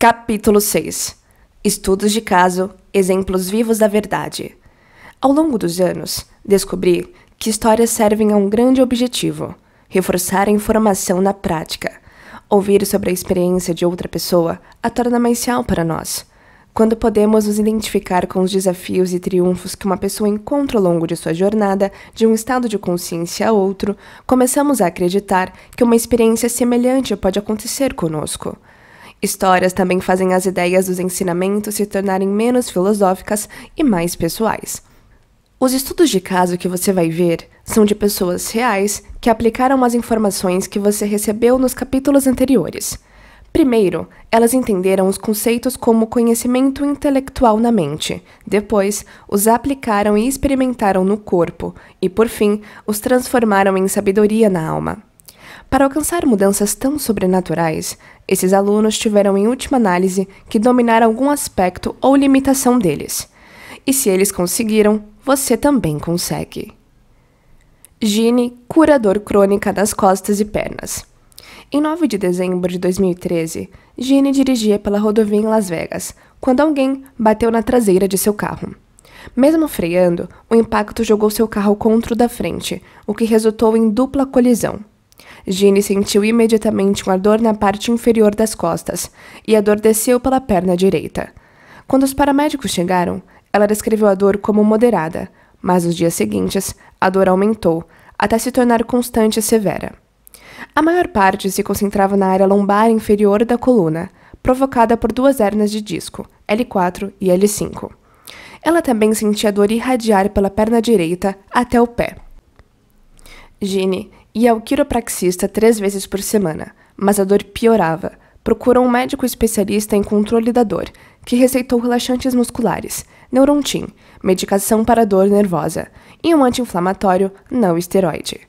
Capítulo 6 Estudos de caso, exemplos vivos da verdade. Ao longo dos anos, descobri que histórias servem a um grande objetivo: reforçar a informação na prática. Ouvir sobre a experiência de outra pessoa a torna mais real para nós. Quando podemos nos identificar com os desafios e triunfos que uma pessoa encontra ao longo de sua jornada de um estado de consciência a outro, começamos a acreditar que uma experiência semelhante pode acontecer conosco. Histórias também fazem as ideias dos ensinamentos se tornarem menos filosóficas e mais pessoais. Os estudos de caso que você vai ver são de pessoas reais que aplicaram as informações que você recebeu nos capítulos anteriores. Primeiro, elas entenderam os conceitos como conhecimento intelectual na mente, depois, os aplicaram e experimentaram no corpo, e por fim, os transformaram em sabedoria na alma. Para alcançar mudanças tão sobrenaturais, esses alunos tiveram em última análise que dominar algum aspecto ou limitação deles. E se eles conseguiram, você também consegue. Gine, curador crônica das costas e pernas. Em 9 de dezembro de 2013, Gine dirigia pela rodovia em Las Vegas quando alguém bateu na traseira de seu carro. Mesmo freando, o impacto jogou seu carro contra o da frente, o que resultou em dupla colisão. Gine sentiu imediatamente uma dor na parte inferior das costas, e a dor desceu pela perna direita. Quando os paramédicos chegaram, ela descreveu a dor como moderada, mas nos dias seguintes, a dor aumentou, até se tornar constante e severa. A maior parte se concentrava na área lombar inferior da coluna, provocada por duas hernias de disco, L4 e L5. Ela também sentia dor irradiar pela perna direita até o pé. Gine Ia ao é quiropraxista três vezes por semana, mas a dor piorava. Procurou um médico especialista em controle da dor, que receitou relaxantes musculares, Neurontin, medicação para dor nervosa, e um anti-inflamatório não esteroide.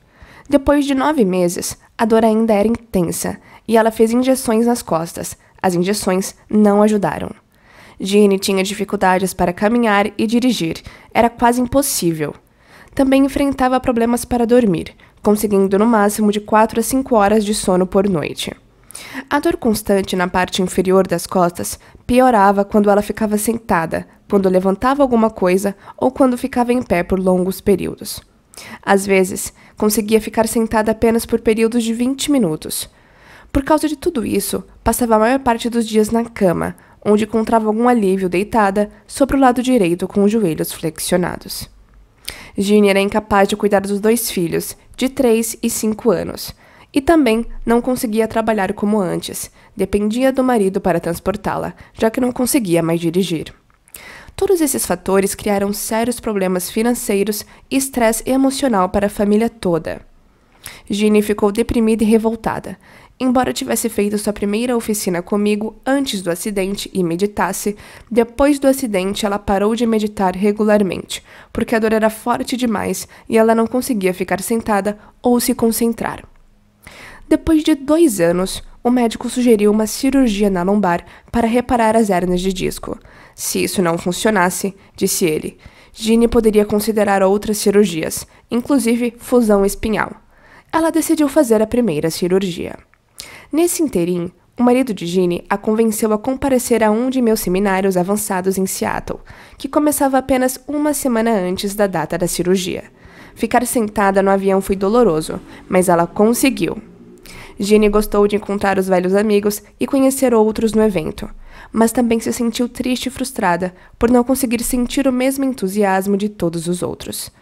Depois de nove meses, a dor ainda era intensa e ela fez injeções nas costas. As injeções não ajudaram. Jeanne tinha dificuldades para caminhar e dirigir, era quase impossível. Também enfrentava problemas para dormir, conseguindo no máximo de 4 a 5 horas de sono por noite. A dor constante na parte inferior das costas piorava quando ela ficava sentada, quando levantava alguma coisa ou quando ficava em pé por longos períodos. Às vezes, conseguia ficar sentada apenas por períodos de 20 minutos. Por causa de tudo isso, passava a maior parte dos dias na cama, onde encontrava algum alívio deitada sobre o lado direito com os joelhos flexionados. Gene era é incapaz de cuidar dos dois filhos, de 3 e 5 anos, e também não conseguia trabalhar como antes, dependia do marido para transportá-la, já que não conseguia mais dirigir. Todos esses fatores criaram sérios problemas financeiros e estresse emocional para a família toda. Ginny ficou deprimida e revoltada, Embora tivesse feito sua primeira oficina comigo antes do acidente e meditasse, depois do acidente ela parou de meditar regularmente, porque a dor era forte demais e ela não conseguia ficar sentada ou se concentrar. Depois de dois anos, o médico sugeriu uma cirurgia na lombar para reparar as hernias de disco. Se isso não funcionasse, disse ele, Gine poderia considerar outras cirurgias, inclusive fusão espinhal. Ela decidiu fazer a primeira cirurgia. Nesse interim, o marido de Gine a convenceu a comparecer a um de meus seminários avançados em Seattle, que começava apenas uma semana antes da data da cirurgia. Ficar sentada no avião foi doloroso, mas ela conseguiu. Gine gostou de encontrar os velhos amigos e conhecer outros no evento, mas também se sentiu triste e frustrada por não conseguir sentir o mesmo entusiasmo de todos os outros.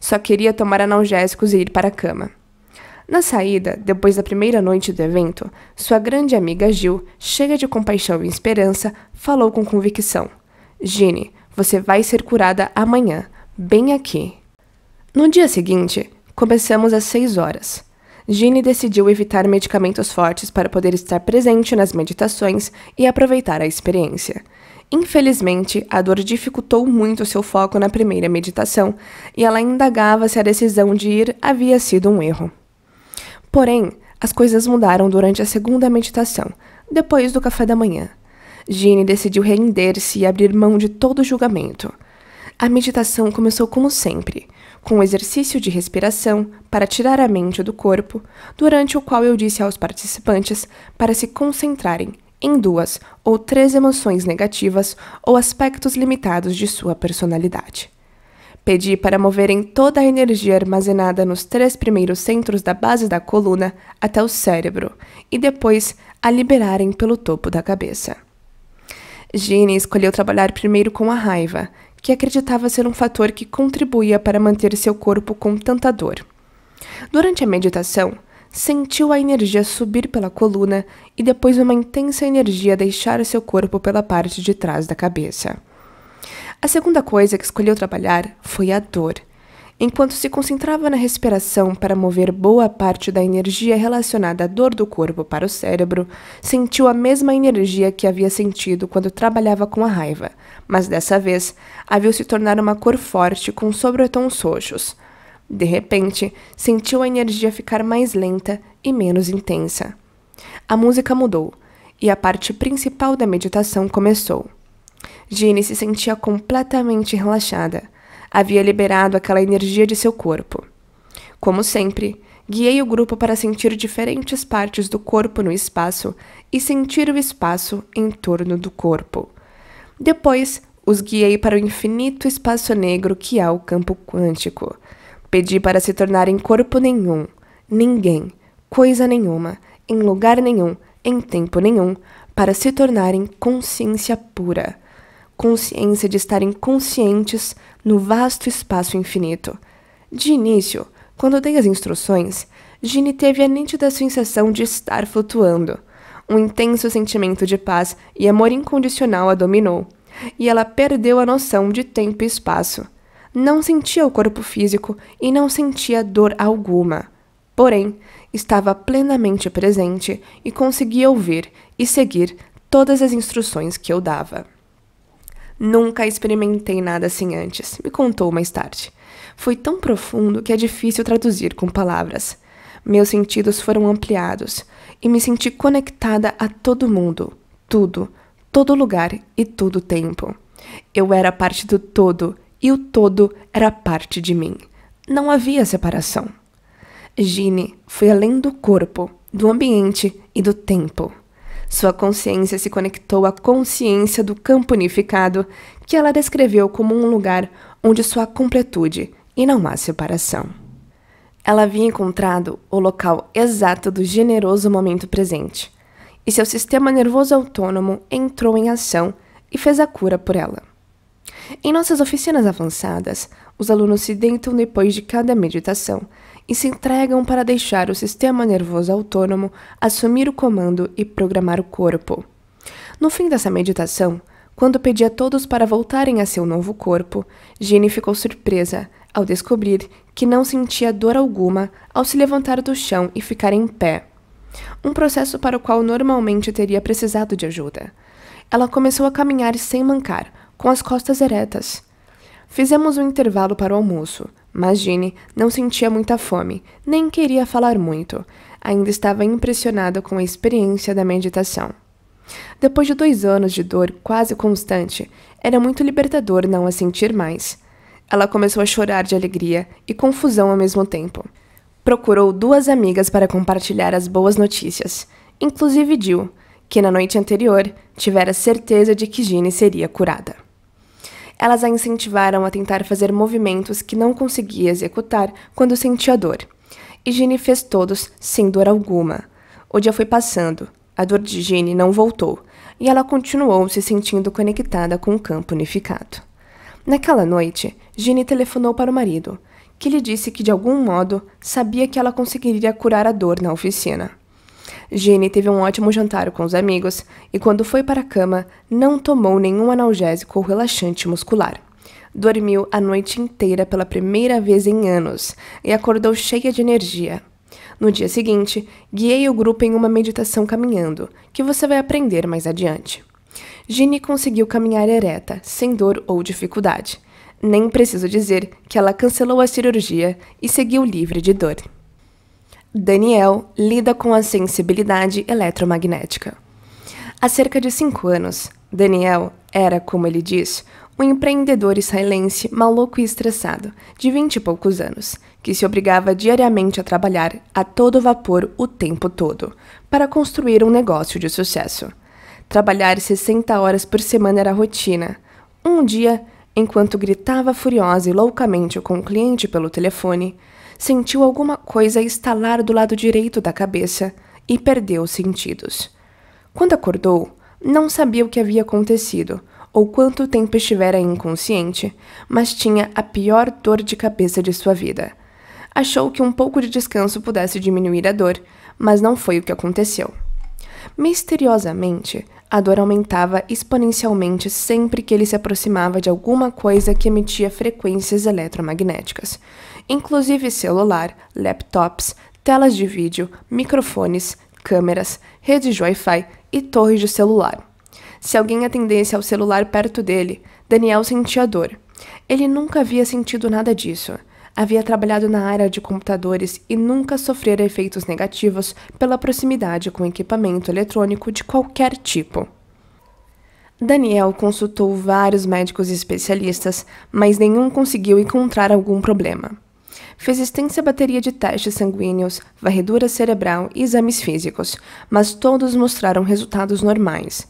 Só queria tomar analgésicos e ir para a cama. Na saída, depois da primeira noite do evento, sua grande amiga Gil, cheia de compaixão e esperança, falou com convicção: Gine, você vai ser curada amanhã, bem aqui. No dia seguinte, começamos às 6 horas. Gine decidiu evitar medicamentos fortes para poder estar presente nas meditações e aproveitar a experiência. Infelizmente, a dor dificultou muito seu foco na primeira meditação e ela indagava se a decisão de ir havia sido um erro. Porém, as coisas mudaram durante a segunda meditação, depois do café da manhã. Jeanne decidiu render-se e abrir mão de todo julgamento. A meditação começou como sempre, com um exercício de respiração para tirar a mente do corpo, durante o qual eu disse aos participantes para se concentrarem em duas ou três emoções negativas ou aspectos limitados de sua personalidade. Pedi para moverem toda a energia armazenada nos três primeiros centros da base da coluna até o cérebro e depois a liberarem pelo topo da cabeça. Gene escolheu trabalhar primeiro com a raiva, que acreditava ser um fator que contribuía para manter seu corpo com tanta dor. Durante a meditação, sentiu a energia subir pela coluna e depois uma intensa energia deixar seu corpo pela parte de trás da cabeça. A segunda coisa que escolheu trabalhar foi a dor. Enquanto se concentrava na respiração para mover boa parte da energia relacionada à dor do corpo para o cérebro, sentiu a mesma energia que havia sentido quando trabalhava com a raiva, mas dessa vez a viu se tornar uma cor forte com sobretons roxos. De repente, sentiu a energia ficar mais lenta e menos intensa. A música mudou e a parte principal da meditação começou. Ginny se sentia completamente relaxada. Havia liberado aquela energia de seu corpo. Como sempre, guiei o grupo para sentir diferentes partes do corpo no espaço e sentir o espaço em torno do corpo. Depois, os guiei para o infinito espaço negro que há é o campo quântico. Pedi para se tornarem corpo nenhum, ninguém, coisa nenhuma, em lugar nenhum, em tempo nenhum, para se tornarem consciência pura consciência de estarem conscientes no vasto espaço infinito. De início, quando dei as instruções, Gine teve a nítida sensação de estar flutuando. Um intenso sentimento de paz e amor incondicional a dominou, e ela perdeu a noção de tempo e espaço. Não sentia o corpo físico e não sentia dor alguma. Porém, estava plenamente presente e conseguia ouvir e seguir todas as instruções que eu dava. Nunca experimentei nada assim antes, me contou mais tarde. Foi tão profundo que é difícil traduzir com palavras. Meus sentidos foram ampliados e me senti conectada a todo mundo, tudo, todo lugar e todo tempo. Eu era parte do todo e o todo era parte de mim. Não havia separação. Gine foi além do corpo, do ambiente e do tempo. Sua consciência se conectou à consciência do campo unificado, que ela descreveu como um lugar onde só há completude e não há separação. Ela havia encontrado o local exato do generoso momento presente, e seu sistema nervoso autônomo entrou em ação e fez a cura por ela. Em nossas oficinas avançadas, os alunos se deitam depois de cada meditação e se entregam para deixar o sistema nervoso autônomo assumir o comando e programar o corpo. No fim dessa meditação, quando pedi a todos para voltarem a seu novo corpo, Jenny ficou surpresa ao descobrir que não sentia dor alguma ao se levantar do chão e ficar em pé. Um processo para o qual normalmente teria precisado de ajuda. Ela começou a caminhar sem mancar, com as costas eretas. Fizemos um intervalo para o almoço, mas Jeanne não sentia muita fome, nem queria falar muito. Ainda estava impressionada com a experiência da meditação. Depois de dois anos de dor quase constante, era muito libertador não a sentir mais. Ela começou a chorar de alegria e confusão ao mesmo tempo. Procurou duas amigas para compartilhar as boas notícias, inclusive Jill, que na noite anterior tivera certeza de que Gine seria curada. Elas a incentivaram a tentar fazer movimentos que não conseguia executar quando sentia dor. E Gine fez todos sem dor alguma. O dia foi passando, a dor de Gine não voltou, e ela continuou se sentindo conectada com o campo unificado. Naquela noite, Gine telefonou para o marido, que lhe disse que de algum modo sabia que ela conseguiria curar a dor na oficina. Gene teve um ótimo jantar com os amigos e, quando foi para a cama, não tomou nenhum analgésico ou relaxante muscular. Dormiu a noite inteira pela primeira vez em anos e acordou cheia de energia. No dia seguinte, guiei o grupo em uma meditação caminhando, que você vai aprender mais adiante. Gine conseguiu caminhar ereta, sem dor ou dificuldade. Nem preciso dizer que ela cancelou a cirurgia e seguiu livre de dor. Daniel lida com a sensibilidade eletromagnética. Há cerca de cinco anos, Daniel era, como ele diz, um empreendedor israelense maluco e estressado, de vinte e poucos anos, que se obrigava diariamente a trabalhar a todo vapor o tempo todo, para construir um negócio de sucesso. Trabalhar 60 horas por semana era rotina. Um dia, enquanto gritava furiosa e loucamente com o cliente pelo telefone, sentiu alguma coisa estalar do lado direito da cabeça e perdeu os sentidos. Quando acordou, não sabia o que havia acontecido ou quanto tempo estivera inconsciente, mas tinha a pior dor de cabeça de sua vida. Achou que um pouco de descanso pudesse diminuir a dor, mas não foi o que aconteceu. Misteriosamente, a dor aumentava exponencialmente sempre que ele se aproximava de alguma coisa que emitia frequências eletromagnéticas inclusive celular, laptops, telas de vídeo, microfones, câmeras, redes de Wi-Fi e torres de celular. Se alguém atendesse ao celular perto dele, Daniel sentia dor. Ele nunca havia sentido nada disso. Havia trabalhado na área de computadores e nunca sofrera efeitos negativos pela proximidade com equipamento eletrônico de qualquer tipo. Daniel consultou vários médicos especialistas, mas nenhum conseguiu encontrar algum problema fez extensa bateria de testes sanguíneos, varredura cerebral e exames físicos, mas todos mostraram resultados normais.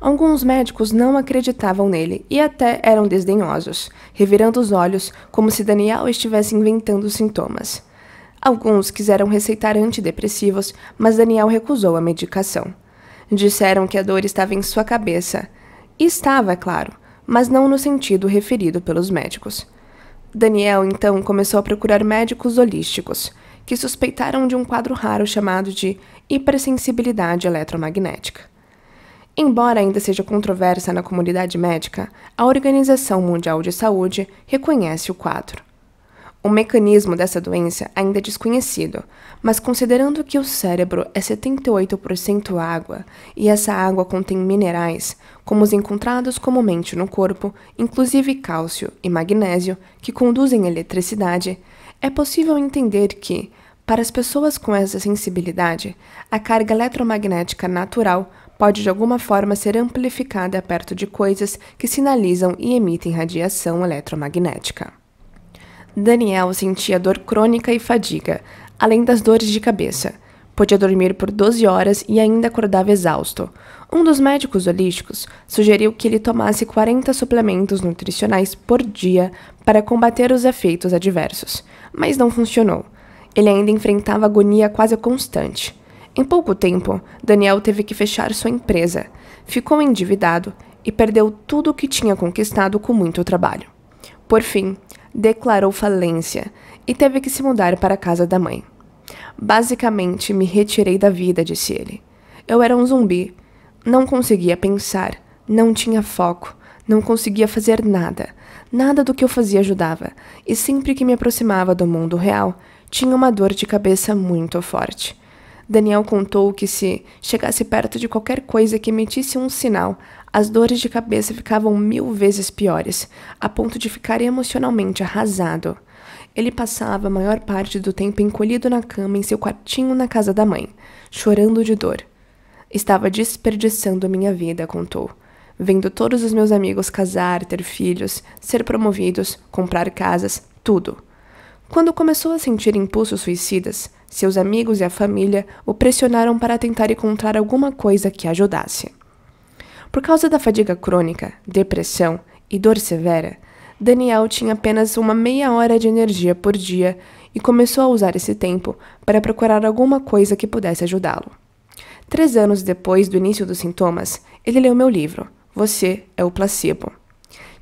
Alguns médicos não acreditavam nele e até eram desdenhosos, revirando os olhos como se Daniel estivesse inventando sintomas. Alguns quiseram receitar antidepressivos, mas Daniel recusou a medicação. Disseram que a dor estava em sua cabeça. E estava, é claro, mas não no sentido referido pelos médicos. Daniel então começou a procurar médicos holísticos, que suspeitaram de um quadro raro chamado de hipersensibilidade eletromagnética. Embora ainda seja controversa na comunidade médica, a Organização Mundial de Saúde reconhece o quadro. O mecanismo dessa doença ainda é desconhecido, mas considerando que o cérebro é 78% água e essa água contém minerais, como os encontrados comumente no corpo, inclusive cálcio e magnésio, que conduzem eletricidade, é possível entender que, para as pessoas com essa sensibilidade, a carga eletromagnética natural pode de alguma forma ser amplificada perto de coisas que sinalizam e emitem radiação eletromagnética. Daniel sentia dor crônica e fadiga, além das dores de cabeça. Podia dormir por 12 horas e ainda acordava exausto. Um dos médicos holísticos sugeriu que ele tomasse 40 suplementos nutricionais por dia para combater os efeitos adversos, mas não funcionou. Ele ainda enfrentava agonia quase constante. Em pouco tempo, Daniel teve que fechar sua empresa, ficou endividado e perdeu tudo o que tinha conquistado com muito trabalho. Por fim, declarou falência e teve que se mudar para a casa da mãe. Basicamente, me retirei da vida, disse ele. Eu era um zumbi. Não conseguia pensar, não tinha foco, não conseguia fazer nada. Nada do que eu fazia ajudava, e sempre que me aproximava do mundo real, tinha uma dor de cabeça muito forte. Daniel contou que se chegasse perto de qualquer coisa que emitisse um sinal, as dores de cabeça ficavam mil vezes piores, a ponto de ficar emocionalmente arrasado. Ele passava a maior parte do tempo encolhido na cama em seu quartinho na casa da mãe, chorando de dor. Estava desperdiçando a minha vida, contou. Vendo todos os meus amigos casar, ter filhos, ser promovidos, comprar casas, tudo. Quando começou a sentir impulsos suicidas, seus amigos e a família o pressionaram para tentar encontrar alguma coisa que ajudasse. Por causa da fadiga crônica, depressão e dor severa, Daniel tinha apenas uma meia hora de energia por dia e começou a usar esse tempo para procurar alguma coisa que pudesse ajudá-lo. Três anos depois do início dos sintomas, ele leu meu livro, Você é o Placebo.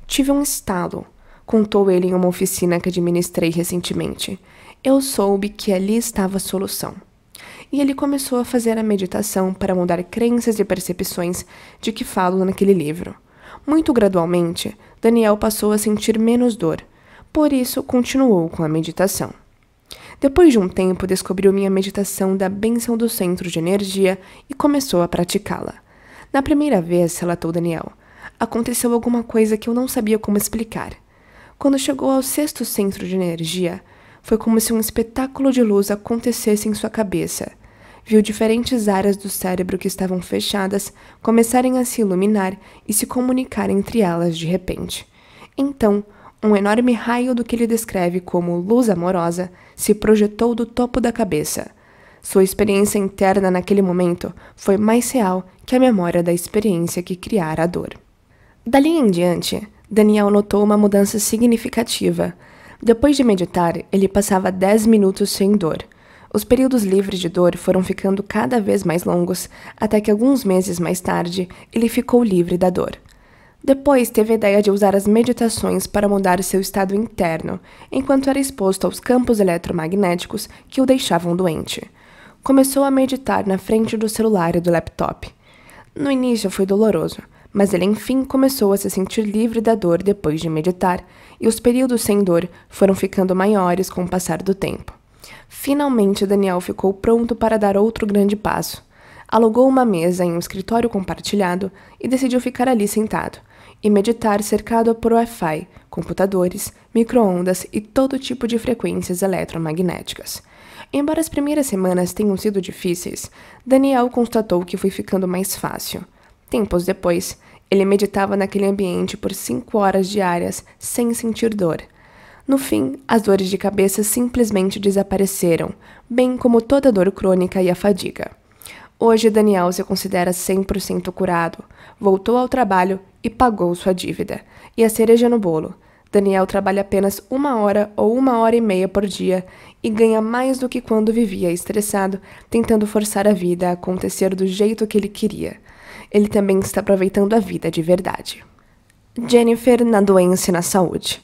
Tive um estalo, contou ele em uma oficina que administrei recentemente. Eu soube que ali estava a solução e ele começou a fazer a meditação para mudar crenças e percepções de que falo naquele livro. Muito gradualmente, Daniel passou a sentir menos dor, por isso continuou com a meditação. Depois de um tempo, descobriu minha meditação da benção do centro de energia e começou a praticá-la. Na primeira vez, relatou Daniel, aconteceu alguma coisa que eu não sabia como explicar. Quando chegou ao sexto centro de energia, foi como se um espetáculo de luz acontecesse em sua cabeça. Viu diferentes áreas do cérebro que estavam fechadas começarem a se iluminar e se comunicar entre elas de repente. Então, um enorme raio do que ele descreve como luz amorosa se projetou do topo da cabeça. Sua experiência interna naquele momento foi mais real que a memória da experiência que criara a dor. Dali em diante, Daniel notou uma mudança significativa depois de meditar, ele passava 10 minutos sem dor. Os períodos livres de dor foram ficando cada vez mais longos, até que alguns meses mais tarde ele ficou livre da dor. Depois teve a ideia de usar as meditações para mudar seu estado interno, enquanto era exposto aos campos eletromagnéticos que o deixavam doente. Começou a meditar na frente do celular e do laptop. No início foi doloroso, mas ele enfim começou a se sentir livre da dor depois de meditar, e os períodos sem dor foram ficando maiores com o passar do tempo. Finalmente, Daniel ficou pronto para dar outro grande passo. Alugou uma mesa em um escritório compartilhado e decidiu ficar ali sentado e meditar cercado por Wi-Fi, computadores, microondas e todo tipo de frequências eletromagnéticas. Embora as primeiras semanas tenham sido difíceis, Daniel constatou que foi ficando mais fácil. Tempos depois, ele meditava naquele ambiente por cinco horas diárias sem sentir dor. No fim, as dores de cabeça simplesmente desapareceram, bem como toda dor crônica e a fadiga. Hoje, Daniel se considera 100% curado, voltou ao trabalho e pagou sua dívida. E a cereja no bolo: Daniel trabalha apenas uma hora ou uma hora e meia por dia e ganha mais do que quando vivia estressado, tentando forçar a vida a acontecer do jeito que ele queria ele também está aproveitando a vida de verdade. Jennifer na doença e na saúde.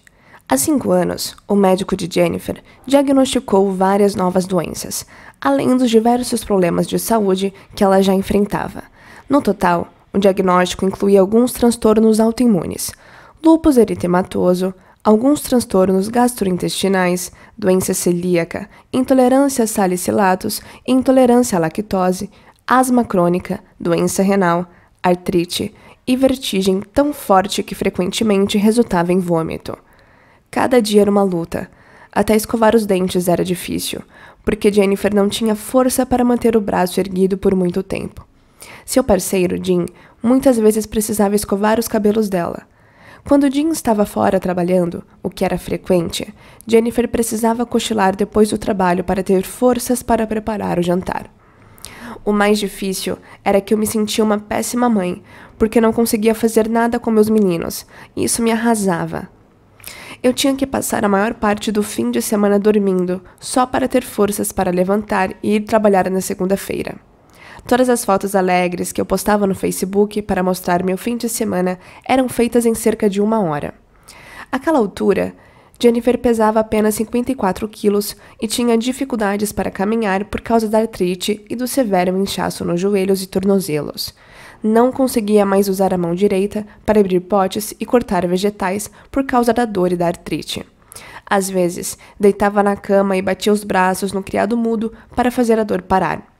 Há cinco anos, o médico de Jennifer diagnosticou várias novas doenças, além dos diversos problemas de saúde que ela já enfrentava. No total, o diagnóstico incluía alguns transtornos autoimunes, lúpus eritematoso, alguns transtornos gastrointestinais, doença celíaca, intolerância a salicilatos, intolerância à lactose, asma crônica, doença renal, artrite e vertigem tão forte que frequentemente resultava em vômito. Cada dia era uma luta. Até escovar os dentes era difícil, porque Jennifer não tinha força para manter o braço erguido por muito tempo. Seu parceiro, Jim, muitas vezes precisava escovar os cabelos dela. Quando Jim estava fora trabalhando, o que era frequente, Jennifer precisava cochilar depois do trabalho para ter forças para preparar o jantar. O mais difícil era que eu me sentia uma péssima mãe, porque não conseguia fazer nada com meus meninos, e isso me arrasava. Eu tinha que passar a maior parte do fim de semana dormindo, só para ter forças para levantar e ir trabalhar na segunda-feira. Todas as fotos alegres que eu postava no Facebook para mostrar meu fim de semana eram feitas em cerca de uma hora. Aquela altura, Jennifer pesava apenas 54 quilos e tinha dificuldades para caminhar por causa da artrite e do severo inchaço nos joelhos e tornozelos. Não conseguia mais usar a mão direita para abrir potes e cortar vegetais por causa da dor e da artrite. Às vezes, deitava na cama e batia os braços no criado mudo para fazer a dor parar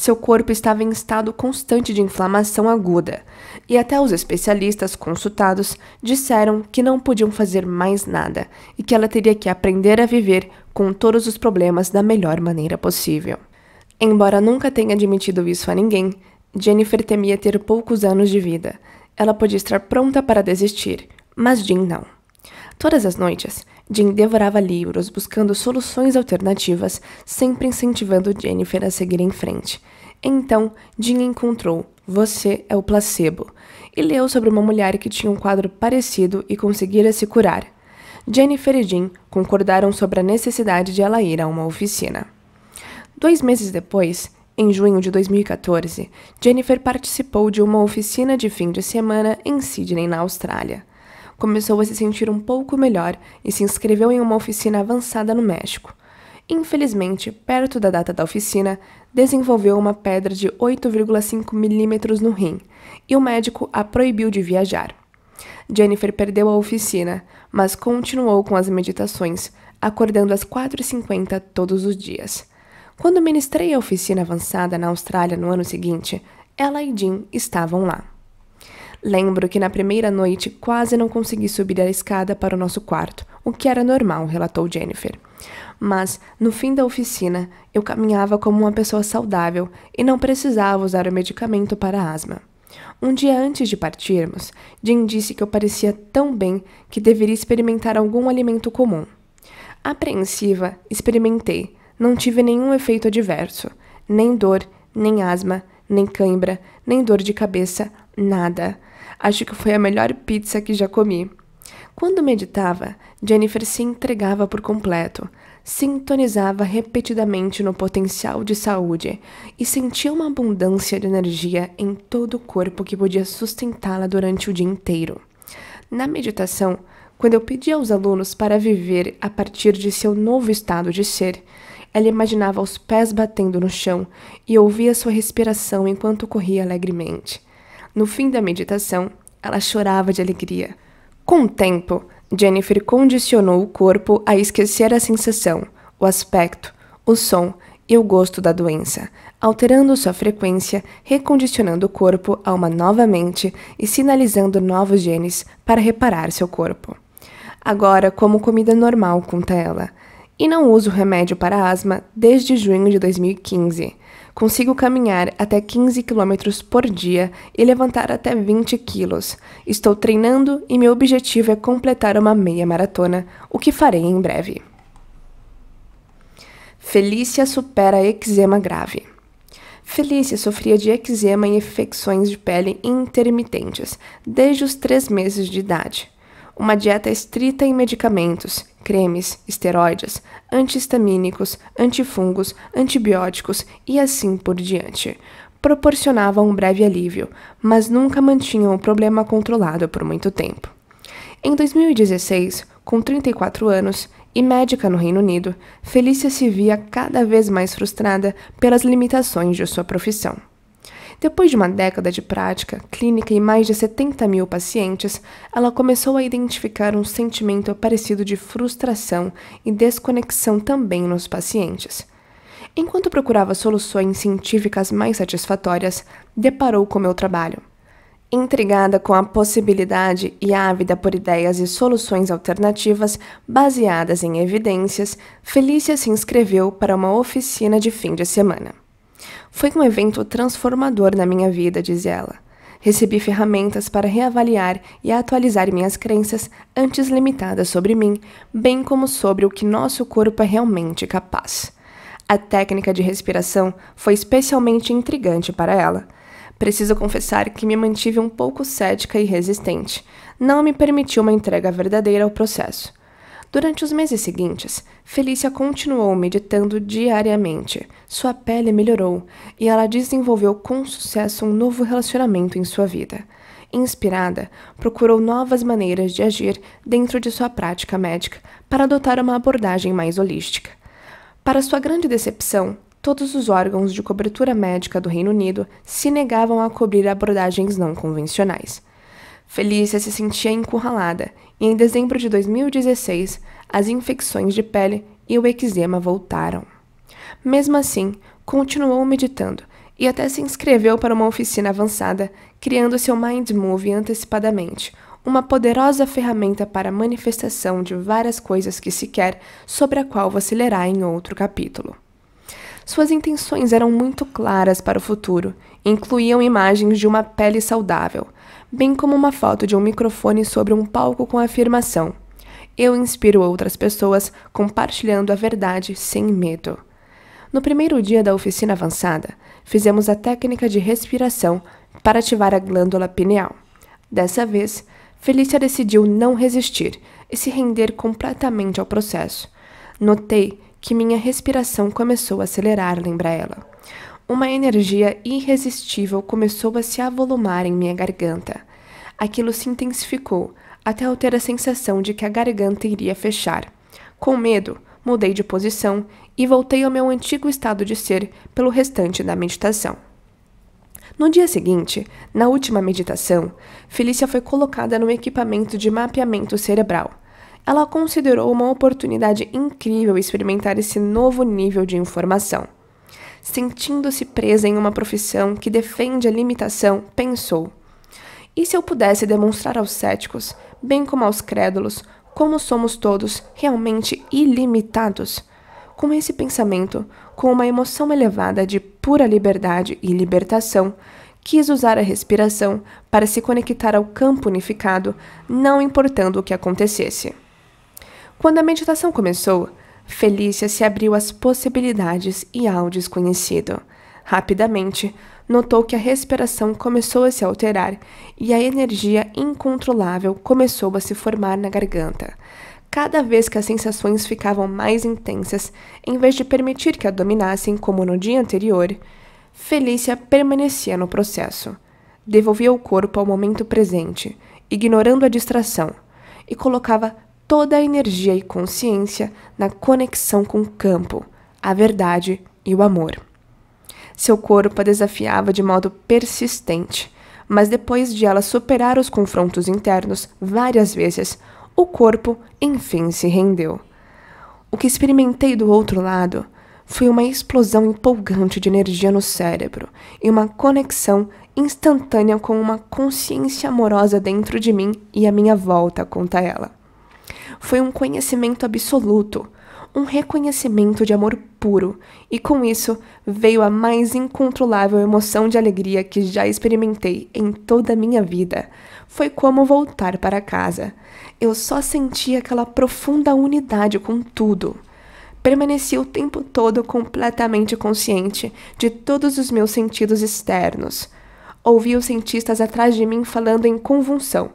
seu corpo estava em estado constante de inflamação aguda, e até os especialistas consultados disseram que não podiam fazer mais nada e que ela teria que aprender a viver com todos os problemas da melhor maneira possível. Embora nunca tenha admitido isso a ninguém, Jennifer temia ter poucos anos de vida. Ela podia estar pronta para desistir, mas Jean não. Todas as noites, Jim devorava livros, buscando soluções alternativas, sempre incentivando Jennifer a seguir em frente. Então, Jim encontrou Você é o Placebo e leu sobre uma mulher que tinha um quadro parecido e conseguira se curar. Jennifer e Jim concordaram sobre a necessidade de ela ir a uma oficina. Dois meses depois, em junho de 2014, Jennifer participou de uma oficina de fim de semana em Sydney, na Austrália começou a se sentir um pouco melhor e se inscreveu em uma oficina avançada no México. Infelizmente, perto da data da oficina, desenvolveu uma pedra de 8,5 milímetros no rim e o médico a proibiu de viajar. Jennifer perdeu a oficina, mas continuou com as meditações, acordando às 4h50 todos os dias. Quando ministrei a oficina avançada na Austrália no ano seguinte, ela e Jim estavam lá. Lembro que na primeira noite quase não consegui subir a escada para o nosso quarto, o que era normal, relatou Jennifer. Mas, no fim da oficina, eu caminhava como uma pessoa saudável e não precisava usar o medicamento para asma. Um dia antes de partirmos, Jim disse que eu parecia tão bem que deveria experimentar algum alimento comum. Apreensiva, experimentei. Não tive nenhum efeito adverso. Nem dor, nem asma, nem cãibra, nem dor de cabeça, nada. Acho que foi a melhor pizza que já comi. Quando meditava, Jennifer se entregava por completo, sintonizava repetidamente no potencial de saúde e sentia uma abundância de energia em todo o corpo que podia sustentá-la durante o dia inteiro. Na meditação, quando eu pedia aos alunos para viver a partir de seu novo estado de ser, ela imaginava os pés batendo no chão e ouvia sua respiração enquanto corria alegremente. No fim da meditação, ela chorava de alegria. Com o tempo, Jennifer condicionou o corpo a esquecer a sensação, o aspecto, o som e o gosto da doença, alterando sua frequência, recondicionando o corpo a uma nova mente e sinalizando novos genes para reparar seu corpo. Agora, como comida normal, conta ela, e não uso remédio para asma desde junho de 2015. Consigo caminhar até 15 km por dia e levantar até 20 quilos. Estou treinando e meu objetivo é completar uma meia maratona, o que farei em breve. Felícia supera eczema grave. Felícia sofria de eczema e infecções de pele intermitentes desde os 3 meses de idade uma dieta estrita em medicamentos, cremes, esteroides, antihistamínicos, antifungos, antibióticos e assim por diante, proporcionavam um breve alívio, mas nunca mantinham o problema controlado por muito tempo. Em 2016, com 34 anos e médica no Reino Unido, Felícia se via cada vez mais frustrada pelas limitações de sua profissão. Depois de uma década de prática clínica e mais de 70 mil pacientes, ela começou a identificar um sentimento parecido de frustração e desconexão também nos pacientes. Enquanto procurava soluções científicas mais satisfatórias, deparou com meu trabalho. Intrigada com a possibilidade e ávida por ideias e soluções alternativas baseadas em evidências, Felícia se inscreveu para uma oficina de fim de semana. Foi um evento transformador na minha vida, diz ela. Recebi ferramentas para reavaliar e atualizar minhas crenças antes limitadas sobre mim, bem como sobre o que nosso corpo é realmente capaz. A técnica de respiração foi especialmente intrigante para ela. Preciso confessar que me mantive um pouco cética e resistente. Não me permitiu uma entrega verdadeira ao processo. Durante os meses seguintes, Felícia continuou meditando diariamente. Sua pele melhorou e ela desenvolveu com sucesso um novo relacionamento em sua vida. Inspirada, procurou novas maneiras de agir dentro de sua prática médica para adotar uma abordagem mais holística. Para sua grande decepção, todos os órgãos de cobertura médica do Reino Unido se negavam a cobrir abordagens não convencionais. Felícia se sentia encurralada e em dezembro de 2016, as infecções de pele e o eczema voltaram. Mesmo assim, continuou meditando e até se inscreveu para uma oficina avançada, criando seu Mind Move antecipadamente, uma poderosa ferramenta para manifestação de várias coisas que se quer, sobre a qual você lerá em outro capítulo. Suas intenções eram muito claras para o futuro, incluíam imagens de uma pele saudável, bem como uma foto de um microfone sobre um palco com a afirmação: Eu inspiro outras pessoas compartilhando a verdade sem medo. No primeiro dia da oficina avançada, fizemos a técnica de respiração para ativar a glândula pineal. Dessa vez, Felícia decidiu não resistir e se render completamente ao processo. Notei que minha respiração começou a acelerar, lembra ela. Uma energia irresistível começou a se avolumar em minha garganta. Aquilo se intensificou, até eu ter a sensação de que a garganta iria fechar. Com medo, mudei de posição e voltei ao meu antigo estado de ser pelo restante da meditação. No dia seguinte, na última meditação, Felícia foi colocada no equipamento de mapeamento cerebral, ela considerou uma oportunidade incrível experimentar esse novo nível de informação. Sentindo-se presa em uma profissão que defende a limitação, pensou: e se eu pudesse demonstrar aos céticos, bem como aos crédulos, como somos todos realmente ilimitados? Com esse pensamento, com uma emoção elevada de pura liberdade e libertação, quis usar a respiração para se conectar ao campo unificado, não importando o que acontecesse. Quando a meditação começou, Felícia se abriu às possibilidades e ao desconhecido. Rapidamente, notou que a respiração começou a se alterar e a energia incontrolável começou a se formar na garganta. Cada vez que as sensações ficavam mais intensas, em vez de permitir que a dominassem como no dia anterior, Felícia permanecia no processo. Devolvia o corpo ao momento presente, ignorando a distração, e colocava toda a energia e consciência na conexão com o campo, a verdade e o amor. Seu corpo a desafiava de modo persistente, mas depois de ela superar os confrontos internos várias vezes, o corpo enfim se rendeu. O que experimentei do outro lado foi uma explosão empolgante de energia no cérebro e uma conexão instantânea com uma consciência amorosa dentro de mim e à minha volta, conta ela foi um conhecimento absoluto, um reconhecimento de amor puro, e com isso veio a mais incontrolável emoção de alegria que já experimentei em toda a minha vida. Foi como voltar para casa. Eu só senti aquela profunda unidade com tudo. Permaneci o tempo todo completamente consciente de todos os meus sentidos externos. Ouvi os cientistas atrás de mim falando em convulsão,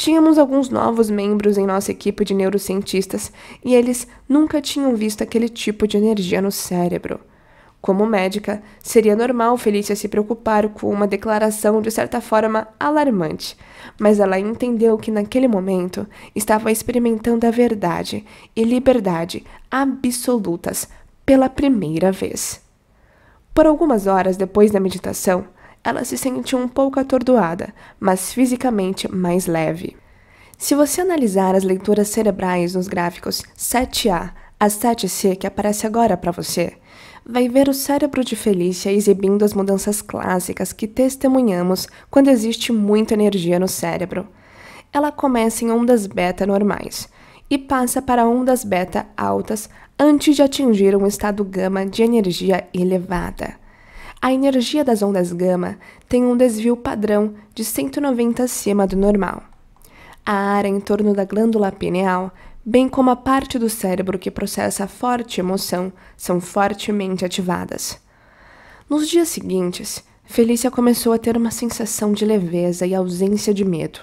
Tínhamos alguns novos membros em nossa equipe de neurocientistas e eles nunca tinham visto aquele tipo de energia no cérebro. Como médica, seria normal Felícia se preocupar com uma declaração de certa forma alarmante, mas ela entendeu que naquele momento estava experimentando a verdade e liberdade absolutas pela primeira vez. Por algumas horas depois da meditação, ela se sente um pouco atordoada, mas fisicamente mais leve. Se você analisar as leituras cerebrais nos gráficos 7A a 7C que aparece agora para você, vai ver o cérebro de Felícia exibindo as mudanças clássicas que testemunhamos quando existe muita energia no cérebro. Ela começa em ondas beta normais e passa para ondas beta altas antes de atingir um estado gama de energia elevada. A energia das ondas gama tem um desvio padrão de 190 acima do normal. A área em torno da glândula pineal, bem como a parte do cérebro que processa forte emoção, são fortemente ativadas. Nos dias seguintes, Felícia começou a ter uma sensação de leveza e ausência de medo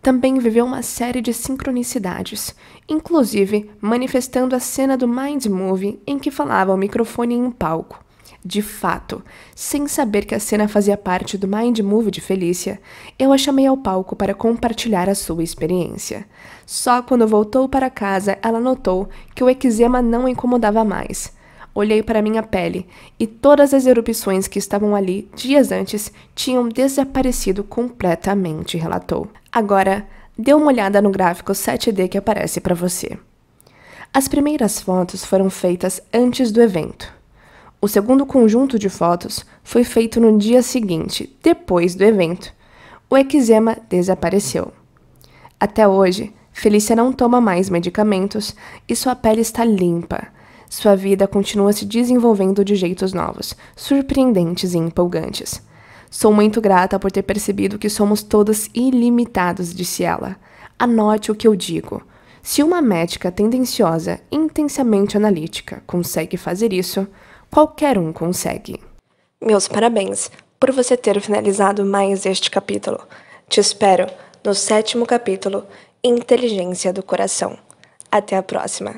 também viveu uma série de sincronicidades, inclusive manifestando a cena do Mind Movie em que falava ao microfone em um palco. De fato, sem saber que a cena fazia parte do Mind Move de Felícia, eu a chamei ao palco para compartilhar a sua experiência. Só quando voltou para casa ela notou que o eczema não incomodava mais. Olhei para minha pele e todas as erupções que estavam ali dias antes tinham desaparecido completamente, relatou. Agora, dê uma olhada no gráfico 7D que aparece para você. As primeiras fotos foram feitas antes do evento. O segundo conjunto de fotos foi feito no dia seguinte, depois do evento. O eczema desapareceu. Até hoje, Felícia não toma mais medicamentos e sua pele está limpa. Sua vida continua se desenvolvendo de jeitos novos, surpreendentes e empolgantes. Sou muito grata por ter percebido que somos todas ilimitados, disse ela. Anote o que eu digo. Se uma médica tendenciosa, intensamente analítica, consegue fazer isso, qualquer um consegue. Meus parabéns por você ter finalizado mais este capítulo. Te espero no sétimo capítulo Inteligência do Coração. Até a próxima!